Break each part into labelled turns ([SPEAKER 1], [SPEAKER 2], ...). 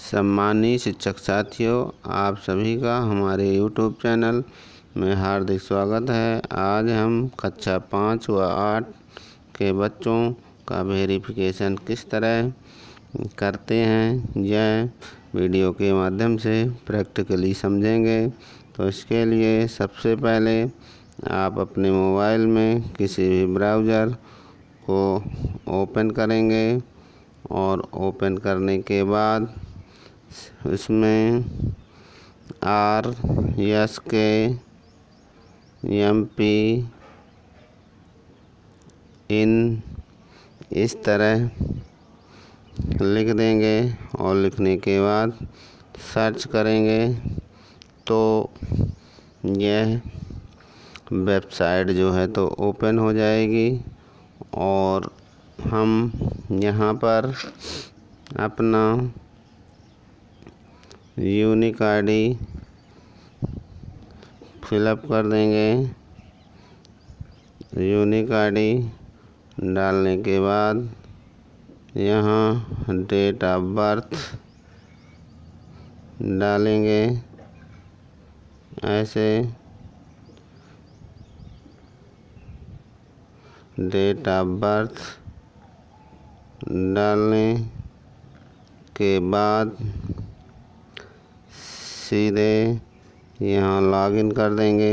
[SPEAKER 1] सम्मानी शिक्षक साथियों आप सभी का हमारे यूट्यूब चैनल में हार्दिक स्वागत है आज हम कक्षा पाँच व आठ के बच्चों का वेरिफिकेशन किस तरह करते हैं यह वीडियो के माध्यम से प्रैक्टिकली समझेंगे तो इसके लिए सबसे पहले आप अपने मोबाइल में किसी भी ब्राउज़र को ओपन करेंगे और ओपन करने के बाद इसमें R S K M P इन इस तरह लिख देंगे और लिखने के बाद सर्च करेंगे तो यह वेबसाइट जो है तो ओपन हो जाएगी और हम यहाँ पर अपना यूनिक आईडी फिलअप कर देंगे यूनिक आईडी डालने के बाद यहाँ डेट ऑफ बर्थ डालेंगे ऐसे डेट ऑफ बर्थ डालने के बाद सीधे यहाँ लॉगिन कर देंगे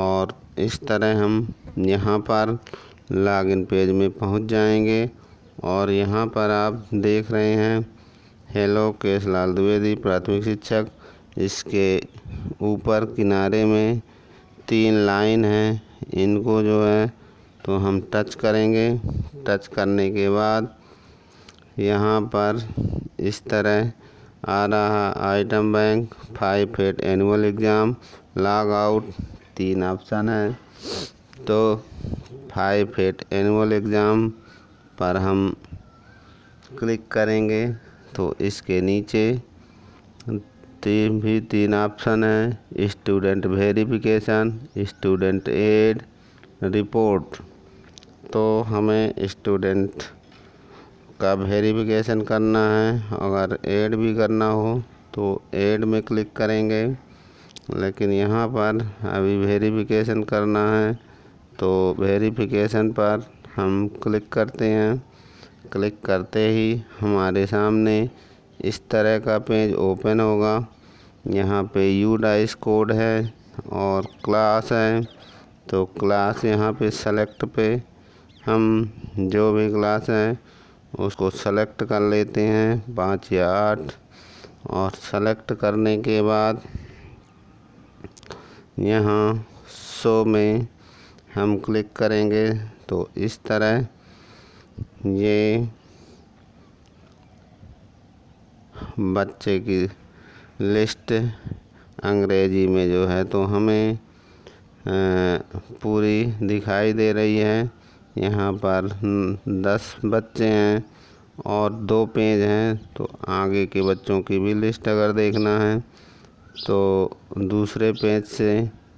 [SPEAKER 1] और इस तरह हम यहाँ पर लॉगिन पेज में पहुँच जाएंगे और यहाँ पर आप देख रहे हैं हेलो लाल द्विवेदी प्राथमिक शिक्षक इसके ऊपर किनारे में तीन लाइन हैं इनको जो है तो हम टच करेंगे टच करने के बाद यहाँ पर इस तरह आ रहा आइटम बैंक फाइव फेट एनुअल एग्ज़ाम लॉग आउट तीन ऑप्शन है तो फाइव फेट एनुअल एग्ज़ाम पर हम क्लिक करेंगे तो इसके नीचे तीन भी तीन ऑप्शन है student verification student add report तो हमें स्टूडेंट का वेरिफिकेशन करना है अगर ऐड भी करना हो तो ऐड में क्लिक करेंगे लेकिन यहाँ पर अभी वेरिफिकेशन करना है तो वेरिफिकेशन पर हम क्लिक करते हैं क्लिक करते ही हमारे सामने इस तरह का पेज ओपन होगा यहाँ पे यू डाइस कोड है और क्लास है तो क्लास यहाँ पे सेलेक्ट पे हम जो भी क्लास है उसको सेलेक्ट कर लेते हैं पाँच या आठ और सेलेक्ट करने के बाद यहाँ शो में हम क्लिक करेंगे तो इस तरह ये बच्चे की लिस्ट अंग्रेजी में जो है तो हमें पूरी दिखाई दे रही है यहाँ पर हम्म, दस बच्चे हैं और दो पेज हैं तो आगे के बच्चों की भी लिस्ट अगर देखना है तो दूसरे पेज से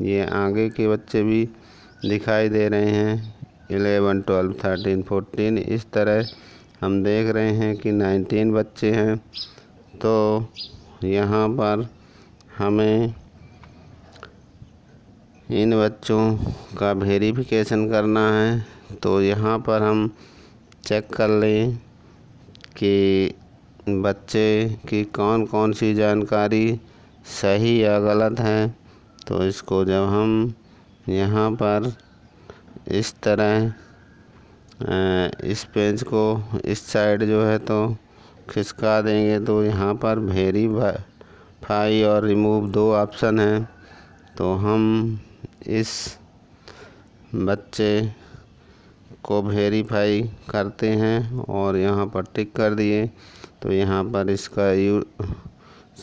[SPEAKER 1] ये आगे के बच्चे भी दिखाई दे रहे हैं एलेवन ट्वेल्व थर्टीन फोर्टीन इस तरह हम देख रहे हैं कि नाइनटीन बच्चे हैं तो यहाँ पर हमें इन बच्चों का वेरिफिकेशन करना है तो यहाँ पर हम चेक कर लें कि बच्चे की कौन कौन सी जानकारी सही या गलत है तो इसको जब हम यहाँ पर इस तरह इस पेज को इस साइड जो है तो खिसका देंगे तो यहाँ पर भेरी फाई और रिमूव दो ऑप्शन हैं तो हम इस बच्चे को वेरीफाई करते हैं और यहाँ पर टिक कर दिए तो यहाँ पर इसका यू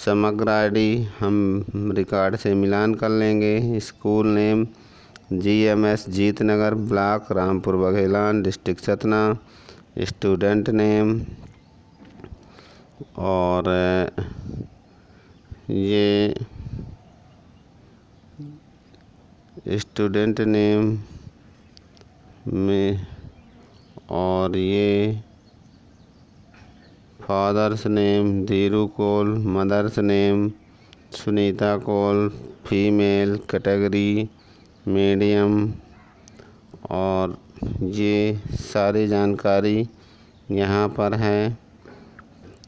[SPEAKER 1] समग्र आईडी हम रिकॉर्ड से मिलान कर लेंगे school name G M S Jeet Nagar block Rampur Baghelan district Satna student name और eh, ये स्टूडेंट नेम में और ये father's name Dhiru Kaul mother's name Sunita Kaul female category medium और ये सारी जानकारी यहाँ पर है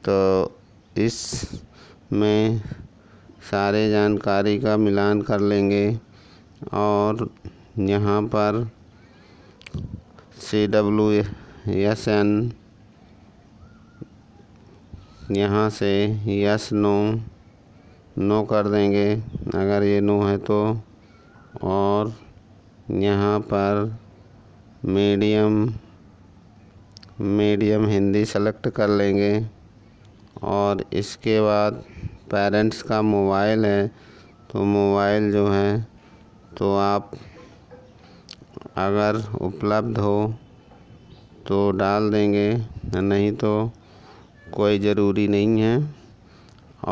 [SPEAKER 1] तो इस में सारे जानकारी का मिलान कर लेंगे और यहाँ पर सी डब्ल्यू एस एन यहाँ से यस नो नो कर देंगे अगर ये नो है तो और यहाँ पर मीडियम मीडियम हिंदी सेलेक्ट कर लेंगे और इसके बाद पेरेंट्स का मोबाइल है तो मोबाइल जो है तो आप अगर उपलब्ध हो तो डाल देंगे नहीं तो कोई ज़रूरी नहीं है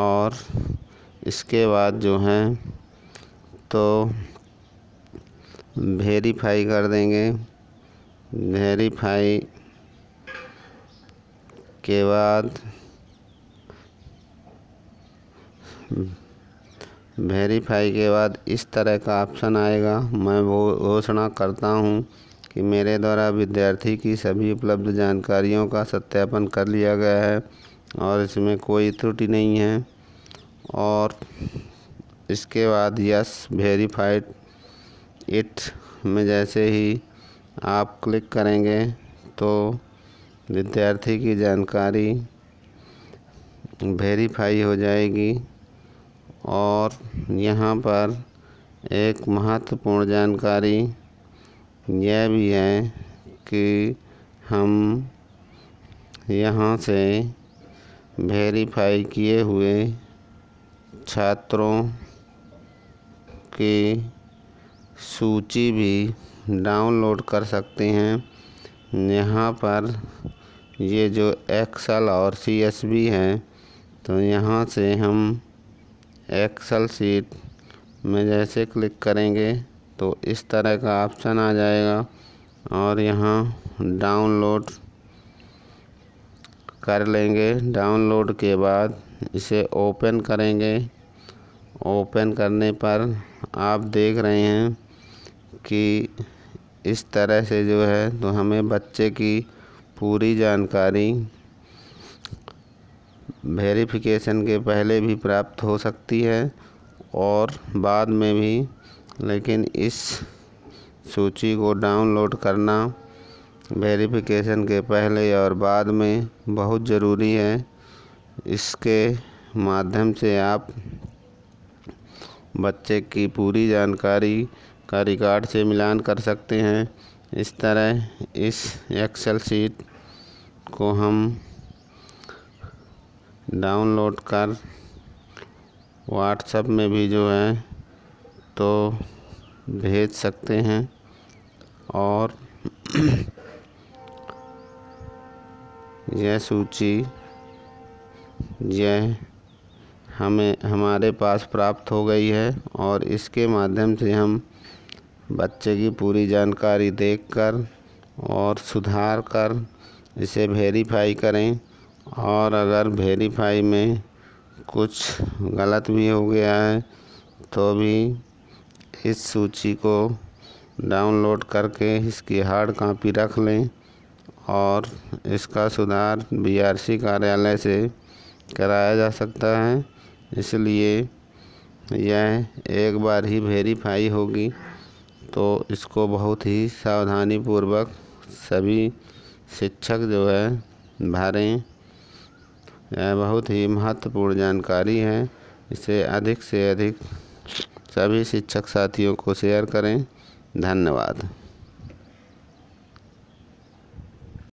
[SPEAKER 1] और इसके बाद जो है तो वेरीफाई कर देंगे वेरीफाई के बाद वेरीफाई के बाद इस तरह का ऑप्शन आएगा मैं वो घोषणा करता हूँ कि मेरे द्वारा विद्यार्थी की सभी उपलब्ध जानकारियों का सत्यापन कर लिया गया है और इसमें कोई त्रुटि नहीं है और इसके बाद यस वेरीफाइड इट में जैसे ही आप क्लिक करेंगे तो विद्यार्थी की जानकारी वेरीफाई हो जाएगी और यहाँ पर एक महत्वपूर्ण जानकारी यह भी है कि हम यहाँ से वेरीफाई किए हुए छात्रों की सूची भी डाउनलोड कर सकते हैं यहाँ पर ये जो एक्सल और सी एस बी है तो यहाँ से हम एक्सल सीट में जैसे क्लिक करेंगे तो इस तरह का ऑप्शन आ जाएगा और यहाँ डाउनलोड कर लेंगे डाउनलोड के बाद इसे ओपन करेंगे ओपन करने पर आप देख रहे हैं कि इस तरह से जो है तो हमें बच्चे की पूरी जानकारी वेरिफिकेशन के पहले भी प्राप्त हो सकती है और बाद में भी लेकिन इस सूची को डाउनलोड करना वेरिफिकेशन के पहले और बाद में बहुत ज़रूरी है इसके माध्यम से आप बच्चे की पूरी जानकारी का रिकॉर्ड से मिलान कर सकते हैं इस तरह इस एक्सेल सीट को हम डाउनलोड कर व्हाट्सएप में भी जो है तो भेज सकते हैं और यह सूची यह हमें हमारे पास प्राप्त हो गई है और इसके माध्यम से हम बच्चे की पूरी जानकारी देखकर और सुधार कर इसे वेरीफाई करें और अगर वेरीफाई में कुछ गलत भी हो गया है तो भी इस सूची को डाउनलोड करके इसकी हार्ड कॉपी रख लें और इसका सुधार बीआरसी कार्यालय से कराया जा सकता है इसलिए यह एक बार ही वेरीफाई होगी तो इसको बहुत ही सावधानी पूर्वक सभी शिक्षक जो है भरें यह बहुत ही महत्वपूर्ण जानकारी है इसे अधिक से अधिक सभी शिक्षक साथियों को शेयर करें धन्यवाद